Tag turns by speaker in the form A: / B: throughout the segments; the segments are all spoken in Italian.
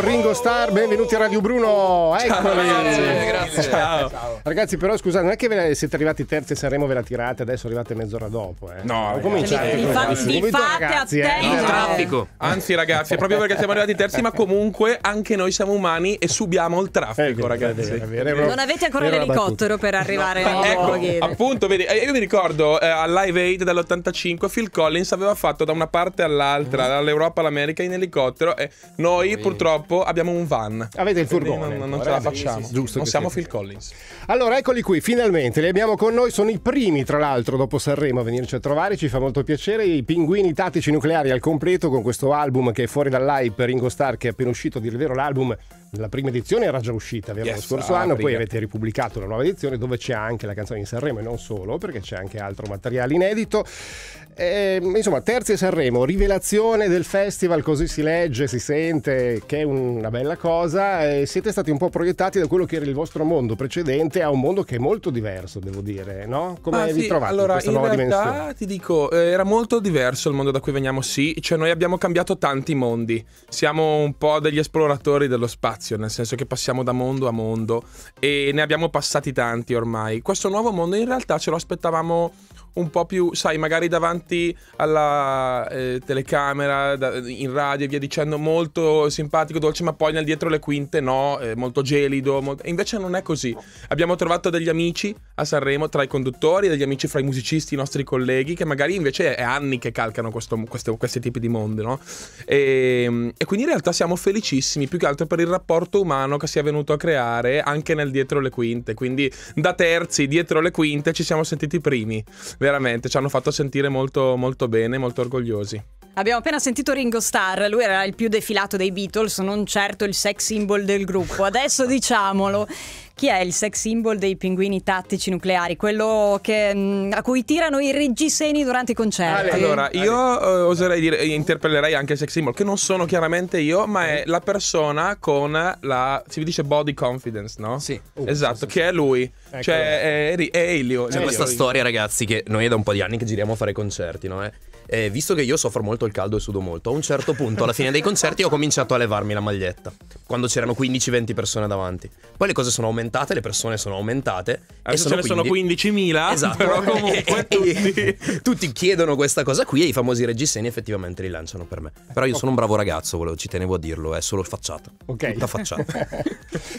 A: Ringo Starr, benvenuti a Radio Bruno. Eccoli. Grazie, grazie. Ciao. Ragazzi, però scusate, non è che siete arrivati terzi e Sanremo ve la tirate, adesso arrivate mezz'ora dopo, eh.
B: No, cominciate. Vi, fa, vi fate ragazzi, eh. attenti. Eh. traffico. Anzi, ragazzi, è proprio perché siamo arrivati terzi, ma comunque anche noi siamo umani e subiamo il traffico, eh, vero, ragazzi. È vero, vero. Non avete ancora l'elicottero per arrivare no. a ecco, appunto, vedi, eh, io mi ricordo eh, al Live Aid dell'85 Phil Collins aveva fatto da una parte all'altra, mm. dall'Europa all'America in elicottero e noi purtroppo purtroppo abbiamo un van. Avete il furgone. Non, non ce la facciamo. Sì, Giusto. Non siamo Phil Collins.
A: Allora, eccoli qui, finalmente. Li abbiamo con noi. Sono i primi, tra l'altro, dopo Sanremo a venirci a trovare. Ci fa molto piacere. I pinguini tattici nucleari al completo con questo album che è fuori dall'hype. Ringo Starr che è appena uscito. A dire vero, l'album la prima edizione era già uscita, vero? Yes, lo scorso anno, prima. poi avete ripubblicato la nuova edizione dove c'è anche la canzone di Sanremo e non solo, perché c'è anche altro materiale inedito. E, ehm, insomma, Terzi e Sanremo, rivelazione del festival, così si legge, si sente, che è una bella cosa. E eh, siete stati un po' proiettati da quello che era il vostro mondo precedente a un mondo che è molto diverso, devo dire, no? Come ah, vi sì, trovate allora, in questa in nuova realtà, dimensione?
B: Ti dico, eh, era molto diverso il mondo da cui veniamo, sì. Cioè, noi abbiamo cambiato tanti mondi. Siamo un po' degli esploratori dello spazio spazio, nel senso che passiamo da mondo a mondo e ne abbiamo passati tanti ormai. Questo nuovo mondo in realtà ce lo aspettavamo un po' più, sai, magari davanti alla eh, telecamera, da, in radio e via dicendo, molto simpatico, dolce, ma poi nel dietro le quinte no, eh, molto gelido. Molto... Invece non è così. Abbiamo trovato degli amici a Sanremo tra i conduttori, degli amici fra i musicisti, i nostri colleghi, che magari invece è anni che calcano questo, questo, questi tipi di mondi, no? E, ehm, e, quindi in realtà siamo felicissimi più che altro per il rapporto umano che si è venuto a creare anche nel dietro le quinte. Quindi da terzi, dietro le quinte, ci siamo sentiti primi, veramente, ci hanno fatto sentire molto, molto bene, molto orgogliosi.
C: Abbiamo appena sentito Ringo Starr, lui era il più defilato dei Beatles, non certo il sex symbol del gruppo, adesso diciamolo. Chi è il sex symbol dei pinguini tattici nucleari? Quello che, mm, a cui tirano i reggiseni durante i concerti. allora,
B: io eh, oserei dire, eh, interpellerei anche il sex symbol, che non sono chiaramente io, ma è la persona con la, si dice body confidence, no? Sì. Uh, esatto, sì, sì, che è lui. Ecco. Cioè, è, è Elio. C'è Elio. questa storia, ragazzi, che noi è da un po' di anni che giriamo a fare concerti, no? Eh? eh, visto che io soffro molto il caldo e sudo molto, a un certo punto, alla fine dei concerti, ho cominciato a levarmi la maglietta. Quando c'erano 15-20 persone davanti. Poi le cose sono aumentate, le persone sono aumentate. Adesso e sono, quindi... sono 15.000. Esatto. Però comunque tutti... tutti chiedono questa cosa qui e i famosi reggiseni effettivamente li lanciano per me. Però io sono un bravo ragazzo, volevo, ci tenevo a dirlo, è solo facciata.
A: Ok. Tutta facciata.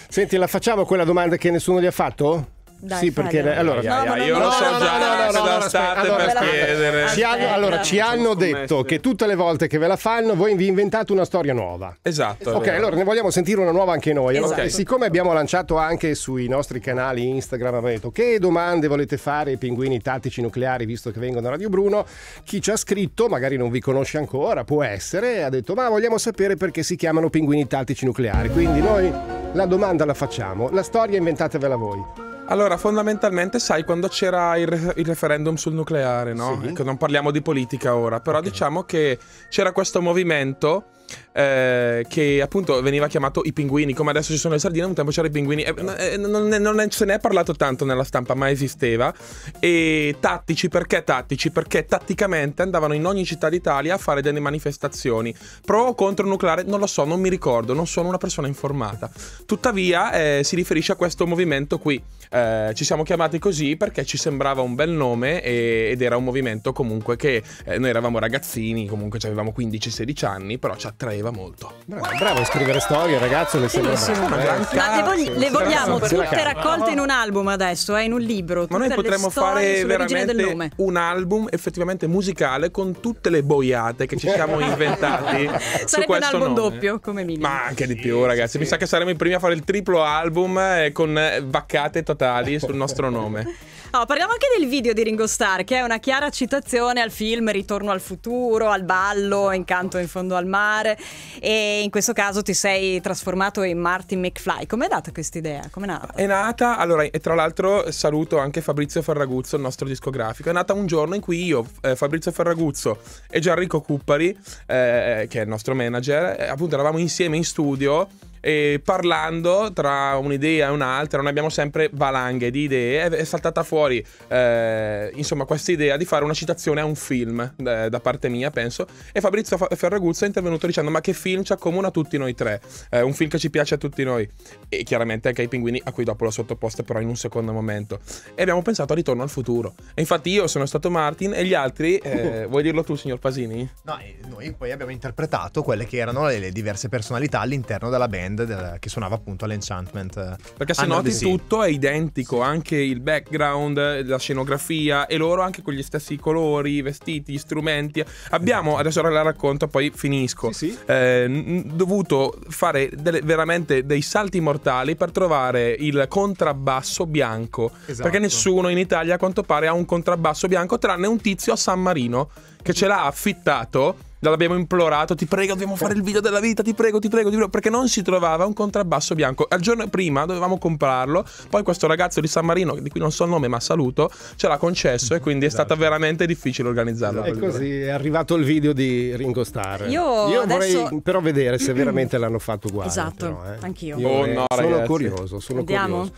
A: Senti, la facciamo quella domanda che nessuno gli ha fatto? Dai, sì, perché fallo. allora, no, no, io lo so già cosa state allora, per chiedere. Ci hanno, allora, ci hanno detto che tutte le volte che ve la fanno, voi vi inventate una storia nuova.
B: Esatto. Ok, allora ne
A: vogliamo sentire una nuova anche noi. Esatto. E siccome abbiamo lanciato anche sui nostri canali Instagram, abbiamo detto che domande volete fare ai pinguini tattici nucleari, visto che vengono da Radio Bruno. Chi ci ha scritto, magari non vi conosce ancora, può essere, ha detto ma vogliamo sapere perché si chiamano pinguini tattici nucleari. Quindi noi la domanda la facciamo, la storia inventatevela voi.
B: Allora, fondamentalmente, sai, quando c'era il, re- il referendum sul nucleare, no? Sì. Ecco, non parliamo di politica ora, però okay. diciamo che c'era questo movimento eh, che appunto veniva chiamato i pinguini, come adesso ci sono le sardine, un tempo c'erano i pinguini, eh, eh, non, non se ne è parlato tanto nella stampa, ma esisteva, e tattici, perché tattici? Perché tatticamente andavano in ogni città d'Italia a fare delle manifestazioni, pro o contro il nucleare, non lo so, non mi ricordo, non sono una persona informata, tuttavia eh, si riferisce a questo movimento qui, eh, ci siamo chiamati così perché ci sembrava un bel nome e, ed era un movimento comunque che eh, noi eravamo ragazzini, comunque avevamo 15-16 anni, però ci ha attraeva molto. Bravo, bravo a scrivere storie, ragazzo, le sembra una gran eh. Ma vogli- le vogliamo tutte raccolte in un
C: album adesso, eh, in un libro. Ma noi potremmo fare veramente un album effettivamente
B: musicale con tutte le boiate che ci siamo inventati. Sarebbe un album nome. doppio, come minimo. Ma anche di più, ragazzi. Mi sa che saremo i primi a fare il triplo album eh, con eh, vaccate totali sul nostro nome.
C: No, oh, parliamo anche del video di Ringo Starr, che è una chiara citazione al film Ritorno al futuro, al ballo, Incanto in fondo al mare. E in questo caso ti sei trasformato in Martin McFly. Com'è nata questa idea? Com'è nata?
B: È nata, allora, e tra l'altro saluto anche Fabrizio Ferraguzzo, il nostro discografico. È nata un giorno in cui io, eh, Fabrizio Ferraguzzo e Gianrico Cuppari, eh, che è il nostro manager, eh, appunto eravamo insieme in studio e parlando tra un'idea e un'altra, non abbiamo sempre valanghe di idee, è saltata fuori eh, insomma questa idea di fare una citazione a un film eh, da parte mia, penso, e Fabrizio Ferraguzzo è intervenuto dicendo ma che film ci accomuna tutti noi tre, eh, un film che ci piace a tutti noi e chiaramente anche ai pinguini a cui dopo lo sottoposto però in un secondo momento e abbiamo pensato a Ritorno al futuro e infatti io sono stato Martin e gli altri, eh, uh. vuoi dirlo tu signor Pasini?
A: No, noi
B: poi abbiamo interpretato quelle che erano le diverse
A: personalità all'interno della band band del, che suonava appunto all'Enchantment. Eh, Perché se noti tutto
B: è identico, anche il background, la scenografia e loro anche con gli stessi colori, i vestiti, gli strumenti. Abbiamo, esatto. adesso ora la racconto poi finisco, sì, sì. Eh, dovuto fare delle, veramente dei salti mortali per trovare il contrabbasso bianco. Esatto. Perché nessuno in Italia a quanto pare ha un contrabbasso bianco tranne un tizio a San Marino che ce l'ha affittato l'abbiamo implorato, ti prego, dobbiamo fare il video della vita, ti prego, ti prego, ti prego, perché non si trovava un contrabbasso bianco. Al giorno prima dovevamo comprarlo, poi questo ragazzo di San Marino, di cui non so il nome ma saluto, ce l'ha concesso e quindi è stata esatto. veramente difficile organizzarlo. E così è arrivato il video di Ringo Starr.
A: Io, Io adesso... vorrei
B: però vedere se veramente
A: l'hanno fatto uguale. Esatto,
C: però, eh. anch'io. Io oh,
A: no, sono curioso, sono Andiamo. curioso.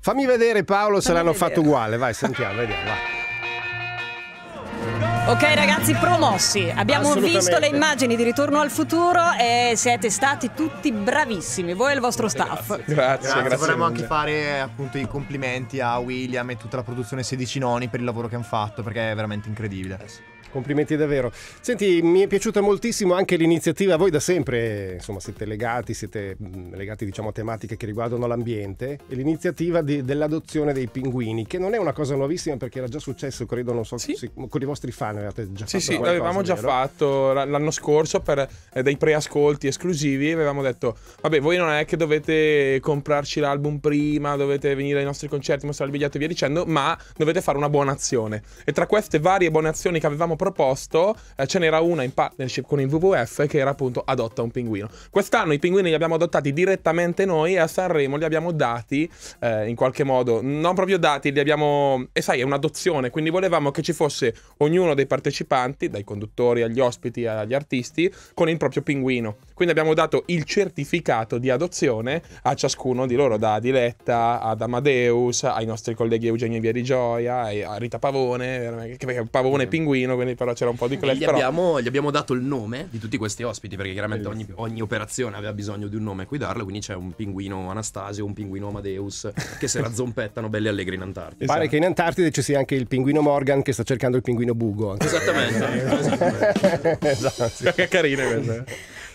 A: Fammi vedere Paolo Fammi se l'hanno vedere. fatto uguale, vai, sentiamo, vediamo. Vai.
C: Ok ragazzi, promossi. Abbiamo visto le immagini di Ritorno al futuro e siete stati tutti bravissimi, voi e il vostro staff. Grazie, grazie. grazie, grazie vorremmo anche
A: fare appunto i complimenti a William e tutta la produzione 16 noni per il lavoro che hanno fatto perché è veramente incredibile. Grazie. Eh complimenti davvero. Senti, mi è piaciuta moltissimo anche l'iniziativa, voi da sempre insomma, siete legati, siete legati diciamo, a tematiche che riguardano l'ambiente e l'iniziativa di, dell'adozione dei pinguini, che non è una cosa nuovissima perché era già successo, credo, non so, sì. se, con i vostri fan avevate
B: già sì, fatto Sì, sì, l'avevamo già vero? fatto l'anno scorso per eh, dei preascolti esclusivi, avevamo detto, vabbè, voi non è che dovete comprarci l'album prima, dovete venire ai nostri concerti, mostrare il biglietto e via dicendo, ma dovete fare una buona azione. E tra queste varie buone azioni che avevamo avevamo proposto, eh, ce n'era una in partnership con il WWF che era appunto adotta un pinguino. Quest'anno i pinguini li abbiamo adottati direttamente noi e a Sanremo li abbiamo dati eh, in qualche modo, non proprio dati, li abbiamo... e sai, è un'adozione, quindi volevamo che ci fosse ognuno dei partecipanti, dai conduttori agli ospiti agli artisti, con il proprio pinguino. Quindi abbiamo dato il certificato di adozione a ciascuno di loro, da Diletta ad Amadeus, ai nostri colleghi Eugenio Vieri Gioia, a Rita Pavone, perché Pavone è mm. pinguino, quindi però c'era un po' di clash. Gli, abbiamo,
A: gli abbiamo dato il nome di tutti questi ospiti, perché chiaramente ogni, ogni operazione aveva bisogno di un nome a cui darlo, quindi c'è un pinguino Anastasio, un pinguino Amadeus, che se la zompettano belli allegri in Antartide. Pare che in Antartide ci sia anche il pinguino Morgan che sta cercando il pinguino Bugo. Esattamente.
C: Esattamente.
B: esatto. Che carino questo.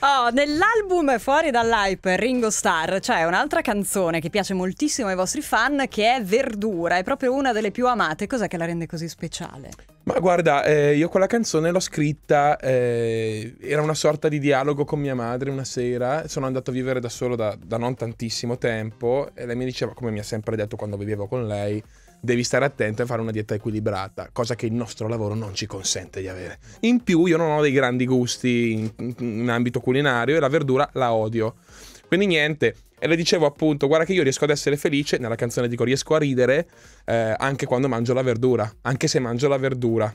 C: Oh, nell'album Fuori dall'Hype Ringo Starr c'è un'altra canzone che piace moltissimo ai vostri fan che è Verdura, è proprio una delle più amate. Cos'è che la rende così speciale?
B: Ma guarda, eh, io quella canzone l'ho scritta, eh, era una sorta di dialogo con mia madre una sera, sono andato a vivere da solo da, da non tantissimo tempo e lei mi diceva, come mi ha sempre detto quando vivevo con lei, devi stare attento e fare una dieta equilibrata, cosa che il nostro lavoro non ci consente di avere. In più io non ho dei grandi gusti in, in ambito culinario e la verdura la odio. Quindi niente, e le dicevo appunto, guarda che io riesco ad essere felice, nella canzone dico riesco a ridere eh, anche quando mangio la verdura, anche se mangio la verdura.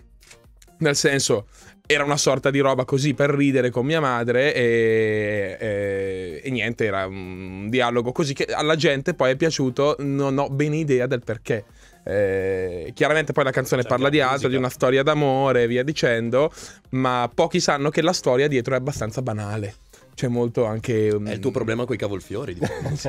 B: Nel senso, era una sorta di roba così per ridere con mia madre e, e, e niente, era un dialogo così che alla gente poi è piaciuto, non ho ben idea del perché. Eh, chiaramente poi la canzone parla di altro, di una storia d'amore e via dicendo, ma pochi sanno che la storia dietro è abbastanza banale c'è molto anche. Um... È il tuo problema con i cavolfiori. Diciamo. sì,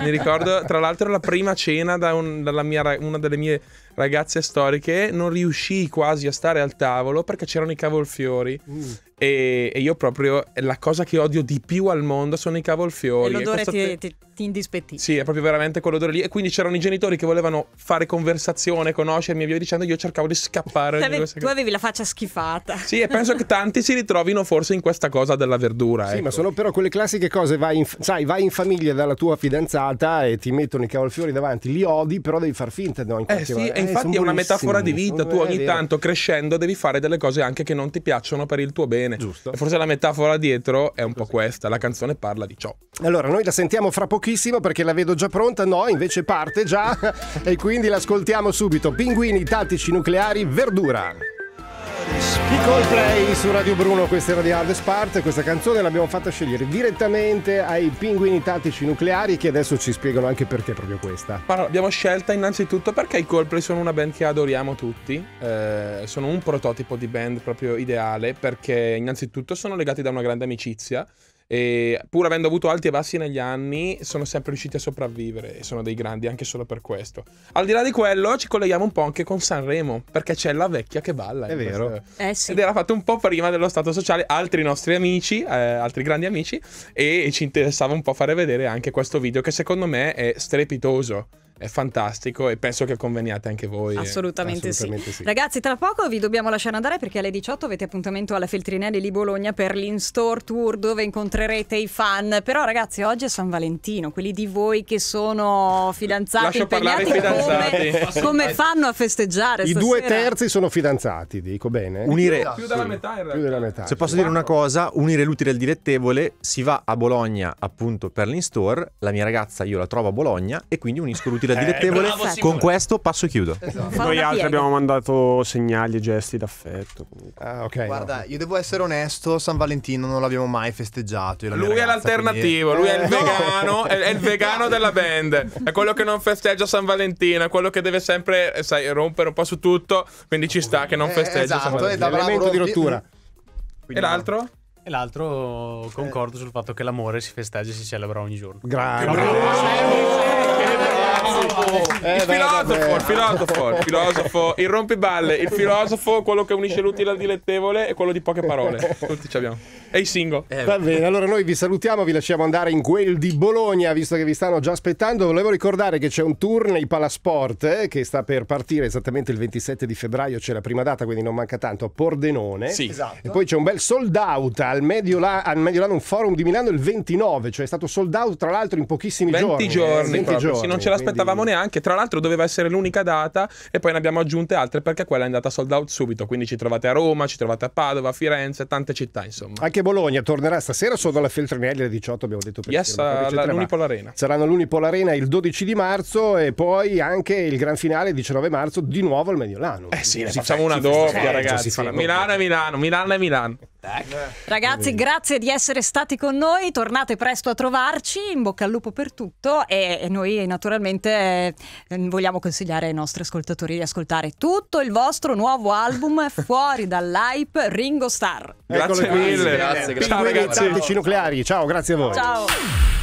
B: Mi ricordo, tra l'altro, la prima cena da un, mia, una delle mie ragazze storiche, non riuscii quasi a stare al tavolo perché c'erano i cavolfiori. Mm. E, e, io proprio la cosa che odio di più al mondo sono i cavolfiori. E l'odore e ti, te...
C: ti, ti indispettì.
B: Sì, è proprio veramente quell'odore lì. E quindi c'erano i genitori che volevano fare conversazione, conoscermi e via dicendo. Io cercavo di scappare. Avevi, tu cosa.
C: avevi la faccia schifata. Sì, e penso che
B: tanti si ritrovino forse in questa cosa della verdura. Sì, ecco. ma sono però quelle classiche
A: cose. Vai in, sai, vai in famiglia dalla tua fidanzata e ti mettono i cavolfiori davanti. Li odi, però devi far finta. No, in eh sì, e infatti è una metafora di vita, tu ogni tanto
B: crescendo devi fare delle cose anche che non ti piacciono per il tuo bene. Giusto. E forse la metafora dietro è un po' questa, la canzone parla di ciò.
A: Allora, noi la sentiamo fra pochissimo perché la vedo già pronta, no, invece parte già e quindi l'ascoltiamo subito. Pinguini tattici nucleari, verdura. Piccolo play su Radio Bruno, questa era di Hard Spart, questa canzone l'abbiamo fatta scegliere direttamente ai pinguini tattici nucleari che adesso ci spiegano anche perché proprio questa.
B: Ma l'abbiamo scelta innanzitutto perché i Coldplay sono una band che adoriamo tutti, eh, sono un prototipo di band proprio ideale perché innanzitutto sono legati da una grande amicizia, e pur avendo avuto alti e bassi negli anni sono sempre riusciti a sopravvivere e sono dei grandi anche solo per questo. Al di là di quello ci colleghiamo un po' anche con Sanremo perché c'è la vecchia che balla. È vero. Questo... Eh sì. Ed era fatto un po' prima dello Stato sociale, altri nostri amici, eh, altri grandi amici e ci interessava un po' fare vedere anche questo video che secondo me è strepitoso è fantastico e penso che conveniate anche voi. Assolutamente, eh. assolutamente sì. sì.
C: Ragazzi, tra poco vi dobbiamo lasciare andare perché alle 18 avete appuntamento alla Feltrinelli di Bologna per l'in-store tour dove incontrerete i fan. Però ragazzi, oggi è San Valentino, quelli di voi che sono fidanzati, impegnati,
A: fidanzati. Come, come,
C: fanno a festeggiare I stasera? due terzi
A: sono fidanzati, dico bene? Unire... Più, più della metà in Più della metà. Se posso dire una cosa, unire l'utile al dilettevole, si va a Bologna appunto per l'in-store, la mia ragazza io la trovo a Bologna e quindi unisco l'utile qui da eh, dilettevole. Bravo, Con questo passo e chiudo. Esatto. Noi altri piega. abbiamo mandato segnali e gesti d'affetto. Ah, ok. Guarda, no. io devo essere onesto, San Valentino non l'abbiamo mai festeggiato. Lui è l'alternativo, quindi... lui è il eh. vegano,
B: è, è, il vegano della band. È quello che non festeggia San Valentino, è quello che deve sempre, eh, sai, rompere un po' su tutto, quindi ci sta che non festeggia eh, esatto, San Valentino. Esatto, è l'elemento di rottura. Quindi e l'altro?
A: E l'altro concordo sul fatto che l'amore
B: si festeggia e si celebra ogni giorno. Grazie.
A: Eh, il, filosofo, il filosofo, il
B: filosofo, il rompiballe, il filosofo, quello che unisce l'utile al dilettevole e quello di poche parole. Tutti ci abbiamo. E i single. Eh, Va
A: bene, allora noi vi salutiamo, vi lasciamo andare in quel di Bologna, visto che vi stanno già aspettando. Volevo ricordare che c'è un tour nei Palasport eh, che sta per partire esattamente il 27 di febbraio, c'è la prima data, quindi non manca tanto, a
B: Pordenone. Sì. Esatto. E
A: poi c'è un bel sold out al Mediolanum, al Mediolanum Forum di Milano il 29, cioè è stato sold out tra l'altro in pochissimi 20 giorni. giorni 20 proprio, giorni. Sì, non ce l'aspettavamo
B: cantavamo di... neanche. Tra l'altro, doveva essere l'unica data, e poi ne abbiamo aggiunte altre perché quella è andata sold out subito. Quindi ci trovate a Roma, ci trovate a Padova, a Firenze, tante città, insomma.
A: Anche Bologna tornerà stasera solo alla Feltrinelli alle 18, abbiamo detto prima. Yes, all'Unipol Arena. Saranno all'Unipol Arena il 12 di marzo e poi anche il gran finale, il 19 marzo, di nuovo al Mediolano. Eh sì, facciamo una doppia, ragazzi. Milano
B: e Milano, Milano e Milano. Ecco.
C: Ragazzi, grazie di essere stati con noi. Tornate presto a trovarci. In bocca al lupo per tutto. E, noi, naturalmente, eh, vogliamo consigliare ai nostri ascoltatori di ascoltare tutto il vostro nuovo album Fuori dall'hype Ringo Star.
A: Grazie, grazie mille. Grazie, grazie. Ciao, ragazzi. nucleari. Ciao, grazie a voi.
C: Ciao.